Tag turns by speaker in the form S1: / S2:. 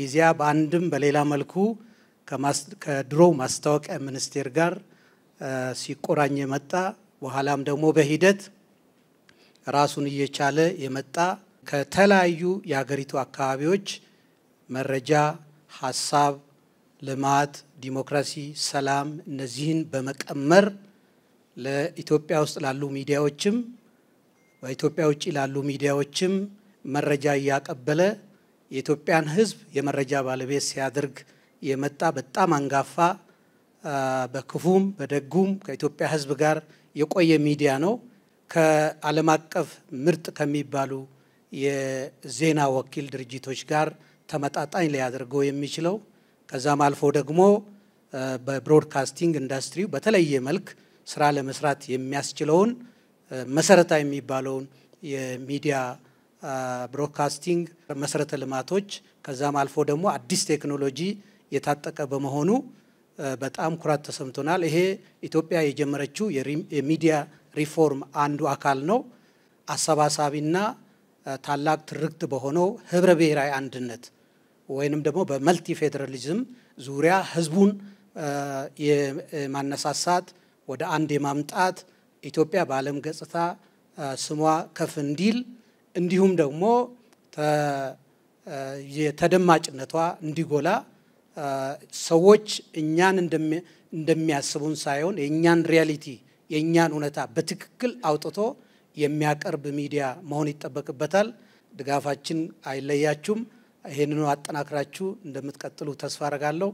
S1: ኢዚያ በአንድም በሌላ መልኩ ከድሮው ማስታወቂያ ሚኒስቴር ጋር ሲቆራኝ የመጣ በኋላም ደግሞ በሂደት ራሱን እየቻለ የመጣ ከተለያዩ የሀገሪቱ አካባቢዎች መረጃ፣ ሀሳብ፣ ልማት፣ ዲሞክራሲ፣ ሰላም እነዚህን በመቀመር ለኢትዮጵያ ውስጥ ላሉ ሚዲያዎችም በኢትዮጵያ ውጭ ላሉ ሚዲያዎችም መረጃ እያቀበለ የኢትዮጵያን ሕዝብ የመረጃ ባለቤት ሲያደርግ የመጣ በጣም አንጋፋ በክፉም በደጉም ከኢትዮጵያ ሕዝብ ጋር የቆየ ሚዲያ ነው። ከዓለም አቀፍ ምርጥ ከሚባሉ የዜና ወኪል ድርጅቶች ጋር ተመጣጣኝ ሊያደርገው የሚችለው ከዛም አልፎ ደግሞ በብሮድካስቲንግ ኢንዱስትሪው በተለየ መልክ ስራ ለመስራት የሚያስችለውን መሰረታዊ የሚባለውን የሚዲያ ብሮድካስቲንግ መሰረተ ልማቶች ከዛም አልፎ ደግሞ አዲስ ቴክኖሎጂ የታጠቀ በመሆኑ በጣም ኩራት ተሰምቶናል። ይሄ ኢትዮጵያ የጀመረችው የሚዲያ ሪፎርም አንዱ አካል ነው። አሰባሳቢና ታላቅ ትርክት በሆነው ህብረ ብሔራዊ አንድነት ወይንም ደግሞ በመልቲ ፌዴራሊዝም ዙሪያ ህዝቡን የማነሳሳት ወደ አንድ የማምጣት ኢትዮጵያ በዓለም ገጽታ ስሟ ከፍ እንዲል እንዲሁም ደግሞ ተደማጭነቷ እንዲጎላ ሰዎች እኛን እንደሚያስቡን ሳይሆን የእኛን ሪያሊቲ የእኛን እውነታ በትክክል አውጥቶ የሚያቀርብ ሚዲያ መሆን ይጠበቅበታል። ድጋፋችን አይለያችሁም። ይህንኑ አጠናክራችሁ እንደምትቀጥሉ ተስፋ አረጋለሁ።